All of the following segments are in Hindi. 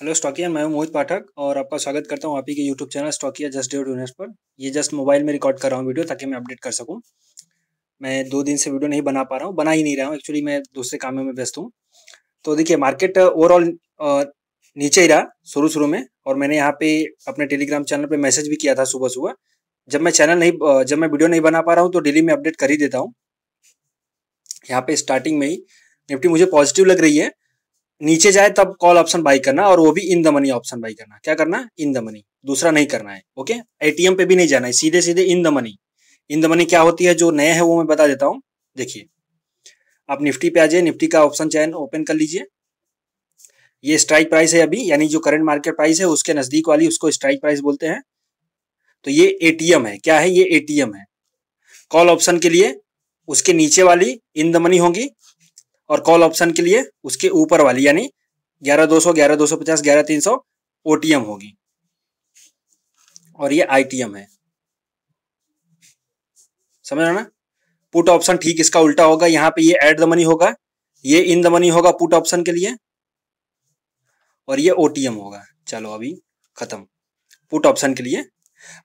हेलो स्टॉकिया मैं हूं मोहित पाठक और आपका स्वागत करता हूं आप ही के यूट्यूब चैनल स्टॉकिया जस्ट डेट यूनिवर्स पर ये जस्ट मोबाइल में रिकॉर्ड कर रहा हूं वीडियो ताकि मैं अपडेट कर सकूं मैं दो दिन से वीडियो नहीं बना पा रहा हूं बना ही नहीं रहा हूं एक्चुअली मैं दूसरे कामों में व्यस्त हूँ तो देखिए मार्केट ओवरऑल uh, uh, नीचे ही रहा शुरू शुरू में और मैंने यहाँ पे अपने टेलीग्राम चैनल पर मैसेज भी किया था सुबह सुबह जब मैं चैनल नहीं uh, जब मैं वीडियो नहीं बना पा रहा हूँ तो डेली में अपडेट कर ही देता हूँ यहाँ पे स्टार्टिंग में ही निफ्टी मुझे पॉजिटिव लग रही है नीचे जाए तब कॉल ऑप्शन बाई करना और वो भी in the money option buy करना क्या करना इन द मनी दूसरा नहीं करना है ओके एटीएम पे भी नहीं जाना है सीधे सीधे in the money in the money क्या होती है जो नया है वो मैं बता देता हूँ देखिए आप निफ्टी पे आ जाइए निफ्टी का ऑप्शन चयन ओपन कर लीजिए ये स्ट्राइक प्राइस है अभी यानी जो करंट मार्केट प्राइस है उसके नजदीक वाली उसको स्ट्राइक प्राइस बोलते हैं तो ये एटीएम है क्या है ये एटीएम है कॉल ऑप्शन के लिए उसके नीचे वाली इन द मनी होगी और कॉल ऑप्शन के लिए उसके ऊपर वाली यानी ग्यारह दो सौ ग्यारह दो सौ पचास ग्यारह तीन सौ ओटीएम होगी और ये आईटीएम है समझ रहे ना पुट ऑप्शन ठीक इसका उल्टा होगा यहाँ पे ये एट द मनी होगा ये इन द मनी होगा पुट ऑप्शन के लिए और ये ओटीएम होगा चलो अभी खत्म पुट ऑप्शन के लिए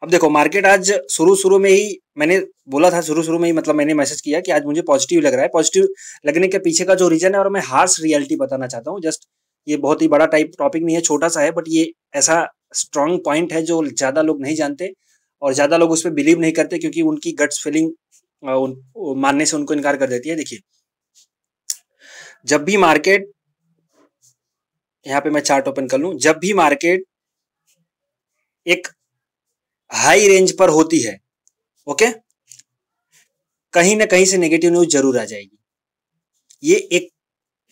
अब देखो मार्केट आज शुरू शुरू में ही मैंने बोला था शुरू शुरू में ही मतलब मैंने मैसेज किया कि आज मुझे पॉजिटिव लग रहा है पॉजिटिव लगने के पीछे का जो रीजन है और मैं हार्स रियलिटी बताना चाहता हूँ जस्ट ये बहुत ही बड़ा टाइप टॉपिक नहीं है छोटा सा है बट ये ऐसा स्ट्रांग पॉइंट है जो ज़्यादा लोग नहीं जानते और ज़्यादा लोग उस पर बिलीव नहीं करते क्योंकि उनकी गट्स फीलिंग मानने से उनको इनकार कर देती है देखिए जब भी मार्केट यहाँ पे मैं चार्ट ओपन कर लू जब भी मार्केट एक हाई रेंज पर होती है ओके कहीं ना कहीं से नेगेटिव न्यूज जरूर आ जाएगी ये एक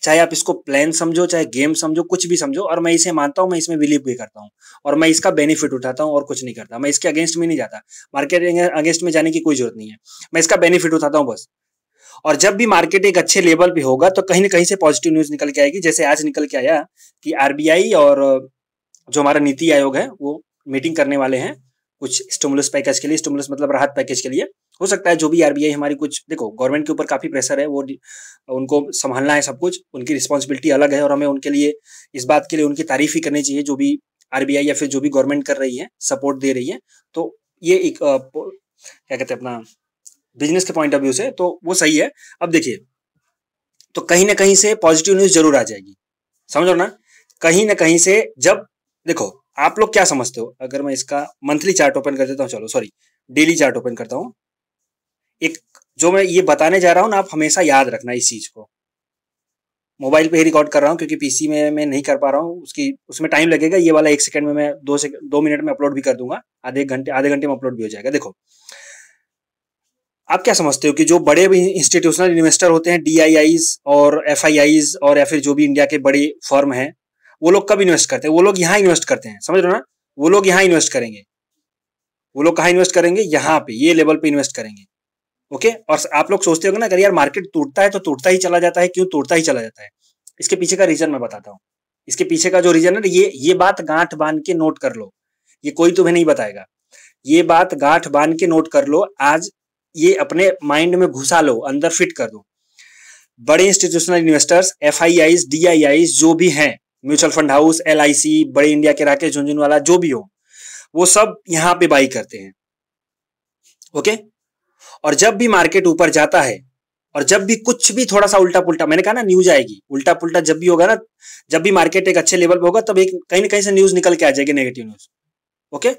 चाहे आप इसको प्लान समझो चाहे गेम समझो कुछ भी समझो और मैं इसे मानता हूं मैं इसमें बिलीव भी करता हूँ और मैं इसका बेनिफिट उठाता हूँ और कुछ नहीं करता मैं इसके अगेंस्ट में नहीं जाता मार्केट अगेंस्ट में जाने की कोई जरूरत नहीं है मैं इसका बेनिफिट उठाता हूं बस और जब भी मार्केट एक अच्छे लेवल पे होगा तो कहीं ना कहीं से पॉजिटिव न्यूज निकल के आएगी जैसे आज निकल के आया कि आरबीआई और जो हमारा नीति आयोग है वो मीटिंग करने वाले हैं कुछ स्टोमुलस पैकेज के लिए स्टोमुलस मतलब राहत पैकेज के लिए हो सकता है जो भी आरबीआई हमारी कुछ देखो गवर्नमेंट के ऊपर काफ़ी प्रेशर है वो उनको संभालना है सब कुछ उनकी रिस्पॉन्सिबिलिटी अलग है और हमें उनके लिए इस बात के लिए उनकी तारीफ ही करनी चाहिए जो भी आरबीआई या फिर जो भी गवर्नमेंट कर रही है सपोर्ट दे रही है तो ये एक क्या कहते हैं अपना बिजनेस के पॉइंट ऑफ व्यू से तो वो सही है अब देखिए तो कहीं ना कहीं से पॉजिटिव न्यूज जरूर आ जाएगी समझो ना कहीं ना कहीं से जब देखो आप लोग क्या समझते हो अगर मैं इसका मंथली चार्ट ओपन कर देता हूँ चलो सॉरी डेली चार्ट ओपन करता हूँ एक जो मैं ये बताने जा रहा हूँ ना आप हमेशा याद रखना इस चीज को मोबाइल पे ही रिकॉर्ड कर रहा हूँ क्योंकि पीसी में मैं नहीं कर पा रहा हूँ उसकी उसमें टाइम लगेगा ये वाला एक सेकंड में मैं दो सेकंड दो मिनट में अपलोड भी कर दूंगा आधे घंटे आधे घंटे में अपलोड भी हो जाएगा देखो आप क्या समझते हो कि जो बड़े भी इंस्टीट्यूशनल इन्वेस्टर होते हैं डी और एफ और या फिर जो भी इंडिया के बड़े फर्म हैं वो लोग कब इन्वेस्ट करते हैं वो लोग यहाँ इन्वेस्ट करते हैं समझ रहे ना वो लोग यहाँ इन्वेस्ट करेंगे वो लोग कहाँ इन्वेस्ट करेंगे यहाँ पे ये लेवल पे इन्वेस्ट करेंगे ओके और आप लोग सोचते होंगे ना अगर यार मार्केट टूटता है तो टूटता ही चला जाता है क्यों टूटता ही चला जाता है इसके पीछे का रीजन मैं बताता हूँ इसके पीछे का जो रीजन है ना ये ये बात गांठ बांध के नोट कर लो ये कोई तुम्हें नहीं बताएगा ये बात गांठ बांध के नोट कर लो आज ये अपने माइंड में घुसा लो अंदर फिट कर दो बड़े institutional investors F I I D I I's जो भी हैं म्यूचुअल फंड हाउस एल बड़े इंडिया के राकेश झुंझुनवाला जो भी हो वो सब यहां पे बाई करते हैं ओके और जब भी मार्केट ऊपर जाता है और जब भी कुछ भी थोड़ा सा उल्टा पुल्टा मैंने कहा ना न्यूज आएगी उल्टा पुल्टा जब भी होगा ना जब भी मार्केट एक अच्छे लेवल पर होगा तब एक कहीं ना कहीं से न्यूज निकल के आ जाएगी नेगेटिव न्यूज ओके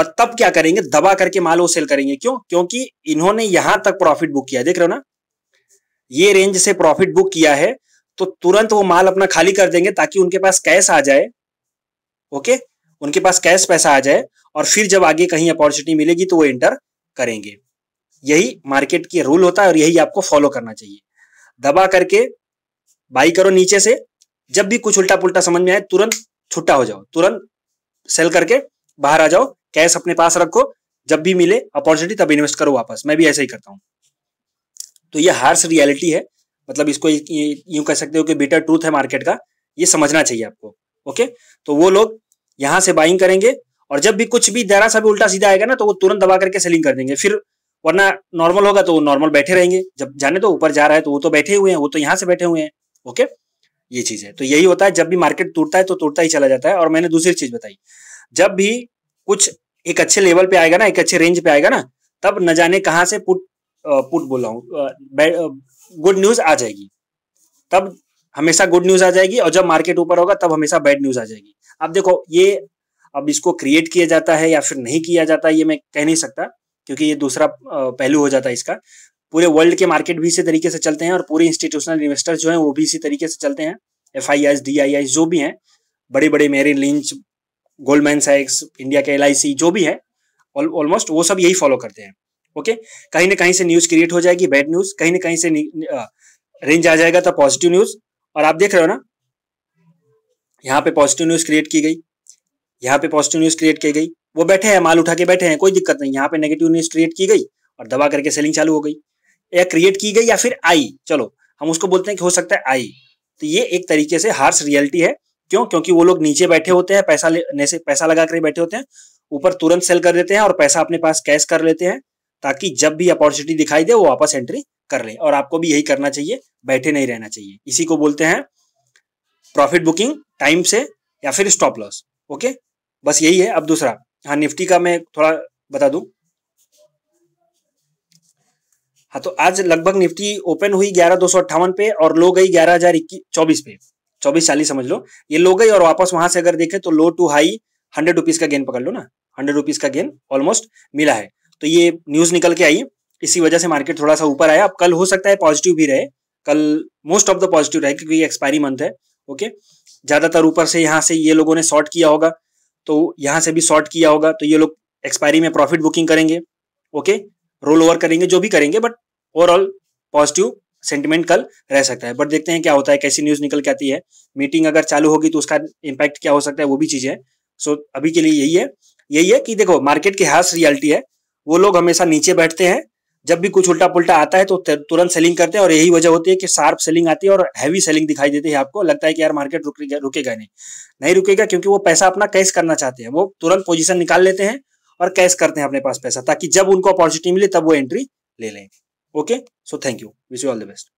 और तब क्या करेंगे दबा करके माल वो सेल करेंगे क्यों क्योंकि इन्होंने यहां तक प्रॉफिट बुक किया देख रहे हो ना ये रेंज से प्रॉफिट बुक किया है तो तुरंत वो माल अपना खाली कर देंगे ताकि उनके पास कैश आ जाए ओके उनके पास कैश पैसा आ जाए और फिर जब आगे कहीं अपॉर्चुनिटी मिलेगी तो वो एंटर करेंगे यही मार्केट के रूल होता है और यही आपको फॉलो करना चाहिए दबा करके बाई करो नीचे से जब भी कुछ उल्टा पुल्टा समझ में आए तुरंत छुट्टा हो जाओ तुरंत सेल करके बाहर आ जाओ कैश अपने पास रखो जब भी मिले अपॉर्चुनिटी तब इन्वेस्ट करो वापस मैं भी ऐसा ही करता हूं तो ये हार्स रियलिटी है मतलब इसको यूं कह सकते हो कि बीटर ट्रूथ है मार्केट का ये समझना चाहिए आपको ओके तो वो लोग यहां से बाइंग करेंगे और जब भी कुछ भी दरा सा भी उल्टा सीधा आएगा ना तो वो तुरंत दबा करके सेलिंग कर देंगे फिर वरना नॉर्मल होगा तो वो नॉर्मल बैठे रहेंगे जब जाने तो ऊपर जा रहा है तो वो तो बैठे हुए हैं वो तो यहाँ से बैठे हुए हैं ओके ये चीज है तो यही होता है जब भी मार्केट टूटता है तो टूटता ही चला जाता है और मैंने दूसरी चीज बताई जब भी कुछ एक अच्छे लेवल पे आएगा ना एक अच्छे रेंज पे आएगा ना तब न जाने कहाँ से पुट पुट बोल रहा हूँ गुड न्यूज आ जाएगी तब हमेशा गुड न्यूज आ जाएगी और जब मार्केट ऊपर होगा तब हमेशा बैड न्यूज आ जाएगी अब देखो ये अब इसको क्रिएट किया जाता है या फिर नहीं किया जाता ये मैं कह नहीं सकता क्योंकि ये दूसरा पहलू हो जाता है इसका पूरे वर्ल्ड के मार्केट भी इसी तरीके से चलते हैं और पूरे इंस्टीट्यूशनल इन्वेस्टर जो हैं वो भी इसी तरीके से चलते हैं F I S D I S जो भी हैं बड़े बड़े मेरी लिंच गोल्डमैन सैक्स इंडिया के एल आई सी जो भी है ऑलमोस्ट वो सब यही फॉलो करते हैं ओके कहीं ना कहीं से न्यूज क्रिएट हो जाएगी बैड न्यूज कहीं ना कहीं से रेंज uh, आ जाएगा तो पॉजिटिव न्यूज और आप देख रहे हो ना यहाँ पे पॉजिटिव न्यूज क्रिएट की गई यहाँ पे पॉजिटिव न्यूज क्रिएट की गई वो बैठे हैं माल उठा के बैठे हैं कोई दिक्कत नहीं यहाँ पे नेगेटिव न्यूज क्रिएट की गई और दबा करके सेलिंग चालू हो गई या क्रिएट की गई या फिर आई चलो हम उसको बोलते हैं कि हो सकता है आई तो ये एक तरीके से हार्स रियलिटी है क्यों क्योंकि वो लोग नीचे बैठे होते हैं पैसा लेने से पैसा लगा कर बैठे होते हैं ऊपर तुरंत सेल कर देते हैं और पैसा अपने पास कैश कर लेते हैं ताकि जब भी अपॉर्चुनिटी दिखाई दे वो वापस एंट्री कर ले और आपको भी यही करना चाहिए बैठे नहीं रहना चाहिए इसी को बोलते हैं प्रॉफिट बुकिंग टाइम से या फिर स्टॉप लॉस ओके बस यही है अब दूसरा हाँ निफ्टी का मैं थोड़ा बता दू हाँ तो आज लगभग निफ्टी ओपन हुई ग्यारह दो सौ अट्ठावन पे और लो गई ग्यारह हजार इक्कीस चौबीस पे चौबीस चालीस समझ लो ये लो गई और वापस वहां से अगर देखें तो low to high hundred rupees का गेन पकड़ लो ना हंड्रेड रुपीज का गेन ऑलमोस्ट मिला है तो ये न्यूज निकल के आई इसी वजह से मार्केट थोड़ा सा ऊपर आया अब कल हो सकता है पॉजिटिव भी रहे कल मोस्ट ऑफ द पॉजिटिव रहे क्योंकि एक्सपायरी मंथ है ओके ज्यादातर ऊपर से यहाँ से ये लोगों ने शॉर्ट किया होगा तो यहाँ से भी शॉर्ट किया होगा तो ये लोग एक्सपायरी में प्रॉफिट बुकिंग करेंगे ओके रोल ओवर करेंगे जो भी करेंगे बट ओवरऑल पॉजिटिव सेंटिमेंट कल रह सकता है बट देखते हैं क्या होता है कैसी न्यूज निकल के आती है मीटिंग अगर चालू होगी तो उसका इम्पैक्ट क्या हो सकता है वो भी चीज है सो so, अभी के लिए यही है यही है कि देखो मार्केट की हास रियलिटी है वो लोग हमेशा नीचे बैठते हैं जब भी कुछ उल्टा पुल्टा आता है तो तुरंत सेलिंग करते हैं और यही वजह होती है कि शार्प सेलिंग आती है और हैवी सेलिंग दिखाई देती है आपको लगता है कि यार मार्केट रुकेगा नहीं नहीं रुकेगा क्योंकि वो पैसा अपना कैश करना चाहते हैं वो तुरंत पोजीशन निकाल लेते हैं और कैश करते हैं अपने पास पैसा ताकि जब उनको अपॉर्चुनिटी मिले तब वो एंट्री ले लें okay so thank you wish you all the best